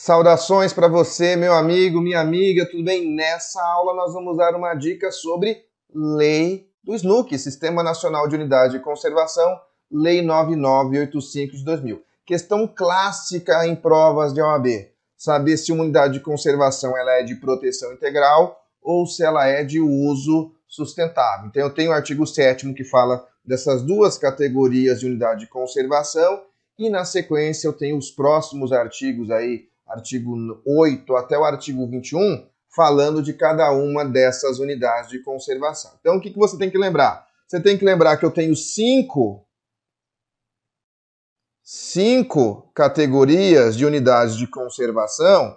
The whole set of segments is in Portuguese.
Saudações para você, meu amigo, minha amiga, tudo bem? Nessa aula nós vamos dar uma dica sobre lei do SNUC, Sistema Nacional de Unidade de Conservação, Lei 9985 de 2000. Questão clássica em provas de OAB. Saber se uma unidade de conservação ela é de proteção integral ou se ela é de uso sustentável. Então eu tenho o artigo 7 que fala dessas duas categorias de unidade de conservação e na sequência eu tenho os próximos artigos aí artigo 8 até o artigo 21, falando de cada uma dessas unidades de conservação. Então, o que, que você tem que lembrar? Você tem que lembrar que eu tenho cinco, cinco categorias de unidades de conservação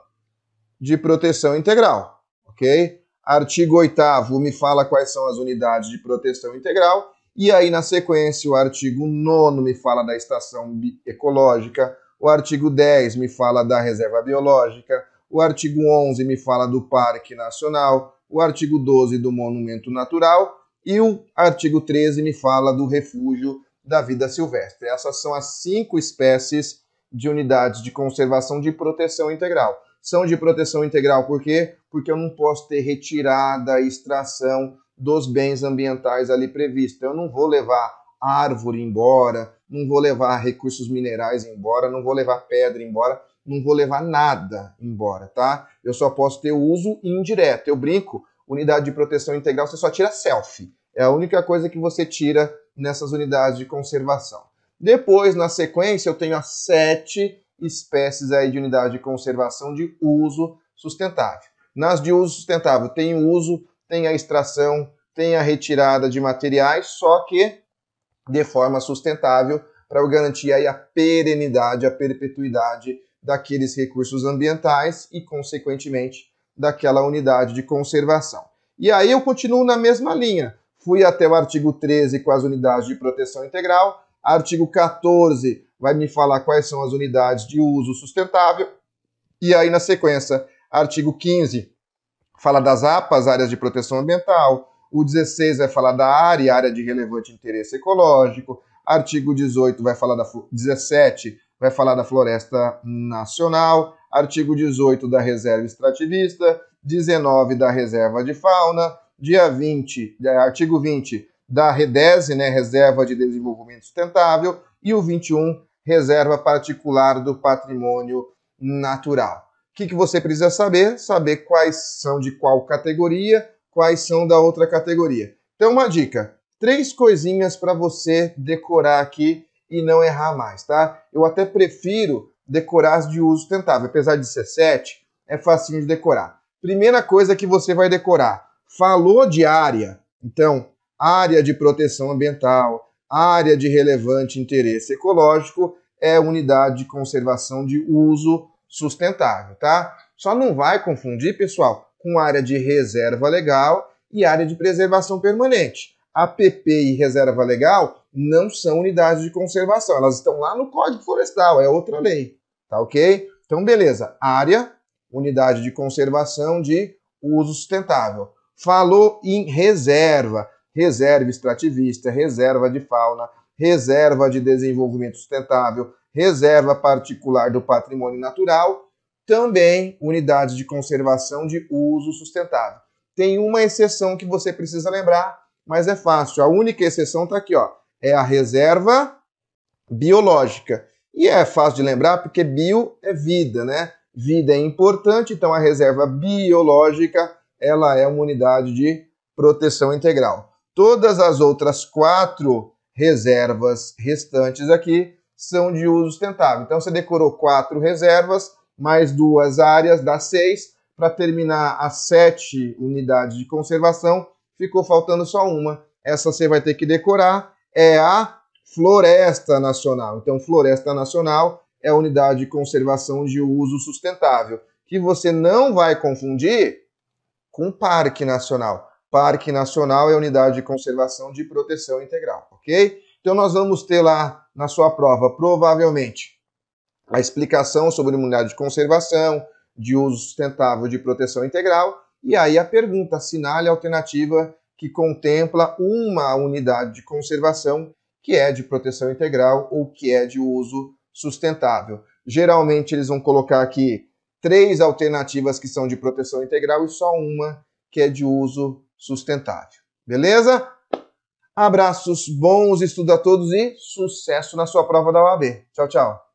de proteção integral, ok? Artigo 8 me fala quais são as unidades de proteção integral, e aí, na sequência, o artigo 9 me fala da estação ecológica, o artigo 10 me fala da reserva biológica, o artigo 11 me fala do Parque Nacional, o artigo 12 do Monumento Natural e o artigo 13 me fala do refúgio da vida silvestre. Essas são as cinco espécies de unidades de conservação de proteção integral. São de proteção integral por quê? Porque eu não posso ter retirada, extração dos bens ambientais ali previsto. Eu não vou levar árvore embora, não vou levar recursos minerais embora, não vou levar pedra embora, não vou levar nada embora, tá? Eu só posso ter uso indireto. Eu brinco, unidade de proteção integral, você só tira selfie. É a única coisa que você tira nessas unidades de conservação. Depois, na sequência, eu tenho as sete espécies aí de unidade de conservação de uso sustentável. Nas de uso sustentável, tem o uso, tem a extração, tem a retirada de materiais, só que de forma sustentável para garantir aí a perenidade, a perpetuidade daqueles recursos ambientais e, consequentemente, daquela unidade de conservação. E aí eu continuo na mesma linha. Fui até o artigo 13 com as unidades de proteção integral, artigo 14 vai me falar quais são as unidades de uso sustentável, e aí na sequência, artigo 15 fala das APAs, áreas de proteção ambiental, o 16 vai falar da área, área de relevante interesse ecológico. Artigo 18 vai falar da 17 vai falar da floresta nacional. Artigo 18 da reserva extrativista, 19 da reserva de fauna, dia 20, é, artigo 20 da REDESE, né, reserva de desenvolvimento sustentável, e o 21 reserva particular do patrimônio natural. O que, que você precisa saber? Saber quais são de qual categoria, quais são da outra categoria. Então, uma dica: três coisinhas para você decorar aqui e não errar mais, tá? Eu até prefiro decorar as de uso sustentável, apesar de ser sete, é facinho de decorar. Primeira coisa que você vai decorar: falou de área. Então, área de proteção ambiental, área de relevante interesse ecológico é unidade de conservação de uso sustentável, tá? Só não vai confundir, pessoal, com área de reserva legal e área de preservação permanente. APP e reserva legal não são unidades de conservação, elas estão lá no Código Florestal, é outra lei, tá ok? Então, beleza, área, unidade de conservação de uso sustentável. Falou em reserva, reserva extrativista, reserva de fauna, reserva de desenvolvimento sustentável, reserva particular do patrimônio natural, também unidades de conservação de uso sustentável. Tem uma exceção que você precisa lembrar, mas é fácil. A única exceção está aqui, ó, é a reserva biológica. E é fácil de lembrar porque bio é vida, né? Vida é importante, então a reserva biológica ela é uma unidade de proteção integral. Todas as outras quatro reservas restantes aqui são de uso sustentável. Então você decorou quatro reservas, mais duas áreas, dá seis. Para terminar as sete unidades de conservação, ficou faltando só uma. Essa você vai ter que decorar, é a Floresta Nacional. Então, Floresta Nacional é a unidade de conservação de uso sustentável, que você não vai confundir com Parque Nacional. Parque Nacional é a unidade de conservação de proteção integral, ok? Então, nós vamos ter lá na sua prova, provavelmente, a explicação sobre unidade de conservação, de uso sustentável de proteção integral, e aí a pergunta, assinale a alternativa que contempla uma unidade de conservação que é de proteção integral ou que é de uso sustentável. Geralmente eles vão colocar aqui três alternativas que são de proteção integral e só uma que é de uso sustentável. Beleza? Abraços, bons estudos a todos e sucesso na sua prova da OAB. Tchau, tchau.